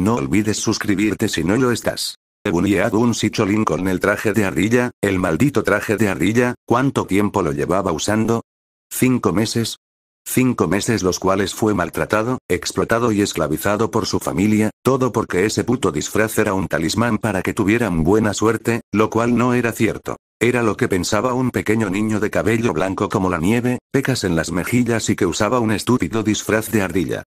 No olvides suscribirte si no lo estás. a un sicholín con el traje de ardilla, el maldito traje de ardilla, ¿cuánto tiempo lo llevaba usando? Cinco meses. Cinco meses los cuales fue maltratado, explotado y esclavizado por su familia, todo porque ese puto disfraz era un talismán para que tuvieran buena suerte, lo cual no era cierto. Era lo que pensaba un pequeño niño de cabello blanco como la nieve, pecas en las mejillas y que usaba un estúpido disfraz de ardilla.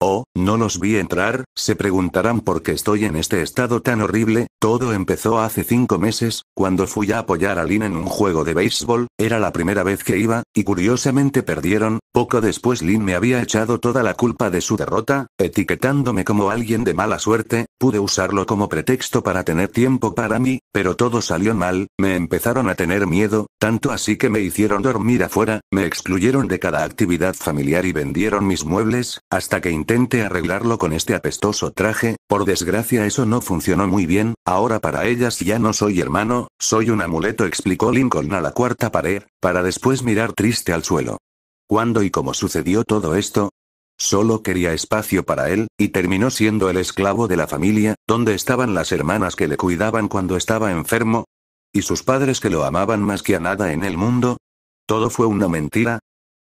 Oh, no los vi entrar, se preguntarán por qué estoy en este estado tan horrible, todo empezó hace cinco meses, cuando fui a apoyar a Lin en un juego de béisbol, era la primera vez que iba, y curiosamente perdieron, poco después Lin me había echado toda la culpa de su derrota, etiquetándome como alguien de mala suerte, pude usarlo como pretexto para tener tiempo para mí, pero todo salió mal, me empezaron a tener miedo, tanto así que me hicieron dormir afuera, me excluyeron de cada actividad familiar y vendieron mis muebles, hasta que intente arreglarlo con este apestoso traje, por desgracia eso no funcionó muy bien, ahora para ellas ya no soy hermano, soy un amuleto explicó Lincoln a la cuarta pared, para después mirar triste al suelo. ¿Cuándo y cómo sucedió todo esto? Solo quería espacio para él, y terminó siendo el esclavo de la familia, donde estaban las hermanas que le cuidaban cuando estaba enfermo. ¿Y sus padres que lo amaban más que a nada en el mundo? Todo fue una mentira,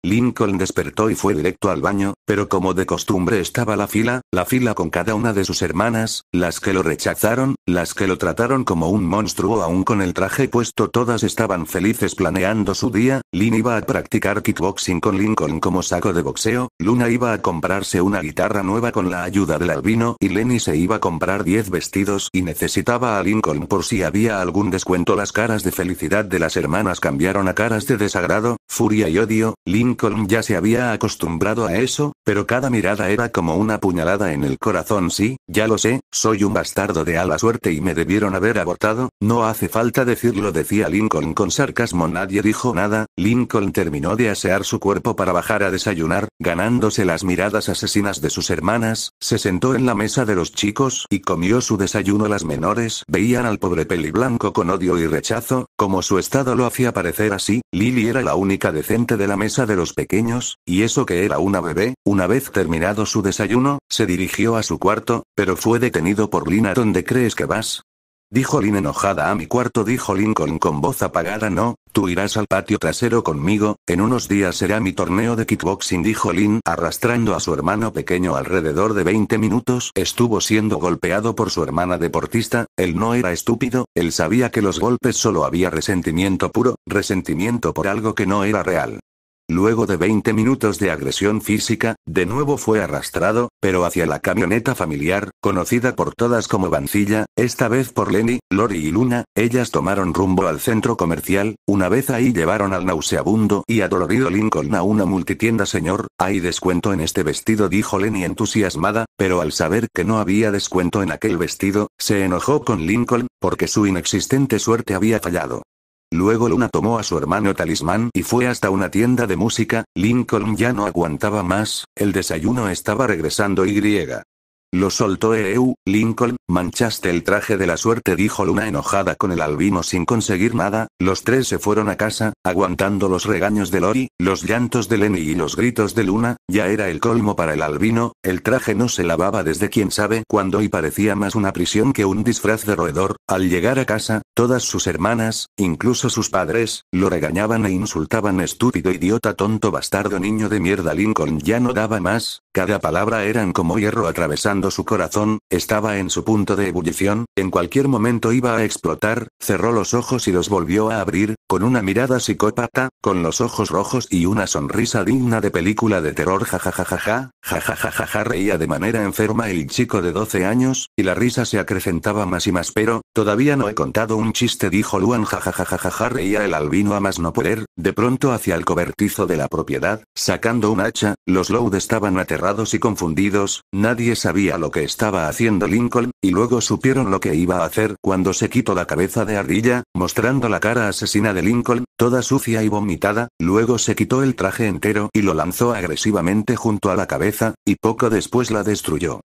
Lincoln despertó y fue directo al baño, pero como de costumbre estaba la fila, la fila con cada una de sus hermanas, las que lo rechazaron, las que lo trataron como un monstruo aún con el traje puesto todas estaban felices planeando su día, Lin iba a practicar kickboxing con Lincoln como saco de boxeo, Luna iba a comprarse una guitarra nueva con la ayuda del albino y Lenny se iba a comprar 10 vestidos y necesitaba a Lincoln por si había algún descuento las caras de felicidad de las hermanas cambiaron a caras de desagrado, furia y odio, Lincoln Lincoln ya se había acostumbrado a eso, pero cada mirada era como una puñalada en el corazón. Sí, ya lo sé, soy un bastardo de ala suerte y me debieron haber abortado, no hace falta decirlo, decía Lincoln con sarcasmo. Nadie dijo nada, Lincoln terminó de asear su cuerpo para bajar a desayunar, ganándose las miradas asesinas de sus hermanas, se sentó en la mesa de los chicos y comió su desayuno. Las menores veían al pobre peli blanco con odio y rechazo, como su estado lo hacía parecer así, Lily era la única decente de la mesa de los pequeños, y eso que era una bebé, una vez terminado su desayuno, se dirigió a su cuarto, pero fue detenido por Lina. ¿Dónde crees que vas? Dijo Lin enojada a mi cuarto, dijo Lincoln con voz apagada. No, tú irás al patio trasero conmigo, en unos días será mi torneo de kickboxing, dijo Lin, arrastrando a su hermano pequeño alrededor de 20 minutos. Estuvo siendo golpeado por su hermana deportista, él no era estúpido, él sabía que los golpes solo había resentimiento puro, resentimiento por algo que no era real. Luego de 20 minutos de agresión física, de nuevo fue arrastrado, pero hacia la camioneta familiar, conocida por todas como Bancilla, esta vez por Lenny, Lori y Luna, ellas tomaron rumbo al centro comercial, una vez ahí llevaron al nauseabundo y adolorido Lincoln a una multitienda señor, hay descuento en este vestido dijo Lenny entusiasmada, pero al saber que no había descuento en aquel vestido, se enojó con Lincoln, porque su inexistente suerte había fallado. Luego Luna tomó a su hermano Talismán y fue hasta una tienda de música, Lincoln ya no aguantaba más, el desayuno estaba regresando y griega. Lo soltó EU, Lincoln, manchaste el traje de la suerte dijo Luna enojada con el albino sin conseguir nada, los tres se fueron a casa, aguantando los regaños de Lori, los llantos de Lenny y los gritos de Luna, ya era el colmo para el albino, el traje no se lavaba desde quién sabe cuándo y parecía más una prisión que un disfraz de roedor, al llegar a casa, todas sus hermanas, incluso sus padres, lo regañaban e insultaban estúpido idiota tonto bastardo niño de mierda Lincoln ya no daba más, cada palabra eran como hierro atravesando su corazón, estaba en su punto de ebullición, en cualquier momento iba a explotar, cerró los ojos y los volvió a abrir, con una mirada psicópata, con los ojos rojos y una sonrisa digna de película de terror jajajajaja, jajajajaja reía de manera enferma el chico de 12 años, y la risa se acrecentaba más y más pero, todavía no he contado un chiste dijo Luan jajajajaja reía el albino a más no poder, de pronto hacia el cobertizo de la propiedad, sacando un hacha, los Loud estaban aterrados y confundidos, nadie sabía lo que estaba haciendo Lincoln, y luego supieron lo que iba a hacer cuando se quitó la cabeza de ardilla, mostrando la cara asesina de Lincoln, toda sucia y vomitada, luego se quitó el traje entero y lo lanzó agresivamente junto a la cabeza, y poco después la destruyó.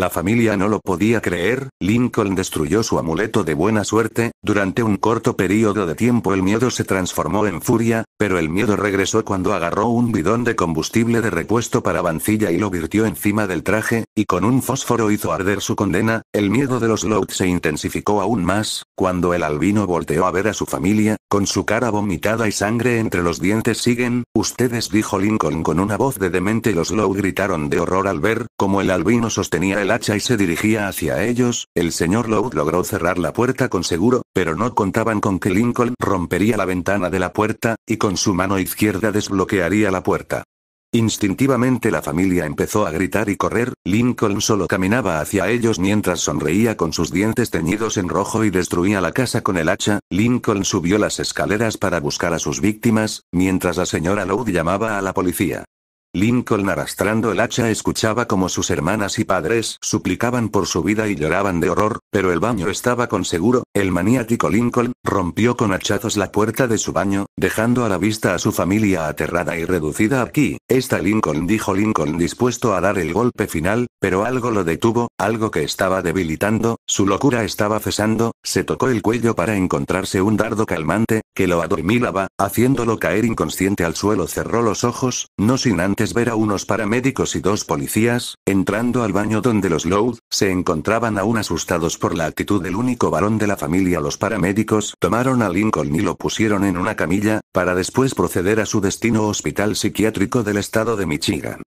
La familia no lo podía creer, Lincoln destruyó su amuleto de buena suerte, durante un corto periodo de tiempo el miedo se transformó en furia, pero el miedo regresó cuando agarró un bidón de combustible de repuesto para Bancilla y lo virtió encima del traje, y con un fósforo hizo arder su condena, el miedo de los Low se intensificó aún más, cuando el albino volteó a ver a su familia, con su cara vomitada y sangre entre los dientes siguen, ustedes dijo Lincoln con una voz de demente los Low gritaron de horror al ver, como el albino sostenía el hacha y se dirigía hacia ellos, el señor Loud logró cerrar la puerta con seguro, pero no contaban con que Lincoln rompería la ventana de la puerta, y con su mano izquierda desbloquearía la puerta. Instintivamente la familia empezó a gritar y correr, Lincoln solo caminaba hacia ellos mientras sonreía con sus dientes teñidos en rojo y destruía la casa con el hacha, Lincoln subió las escaleras para buscar a sus víctimas, mientras la señora Loud llamaba a la policía. Lincoln arrastrando el hacha escuchaba como sus hermanas y padres suplicaban por su vida y lloraban de horror, pero el baño estaba con seguro, el maniático Lincoln rompió con hachazos la puerta de su baño, dejando a la vista a su familia aterrada y reducida aquí. Esta Lincoln dijo Lincoln dispuesto a dar el golpe final, pero algo lo detuvo, algo que estaba debilitando, su locura estaba cesando, se tocó el cuello para encontrarse un dardo calmante, que lo adormilaba, haciéndolo caer inconsciente al suelo. Cerró los ojos, no sin antes ver a unos paramédicos y dos policías, entrando al baño donde los Loud se encontraban aún asustados por la actitud del único varón de la familia. Los paramédicos tomaron a Lincoln y lo pusieron en una camilla, para después proceder a su destino hospital psiquiátrico del estado de Michigan.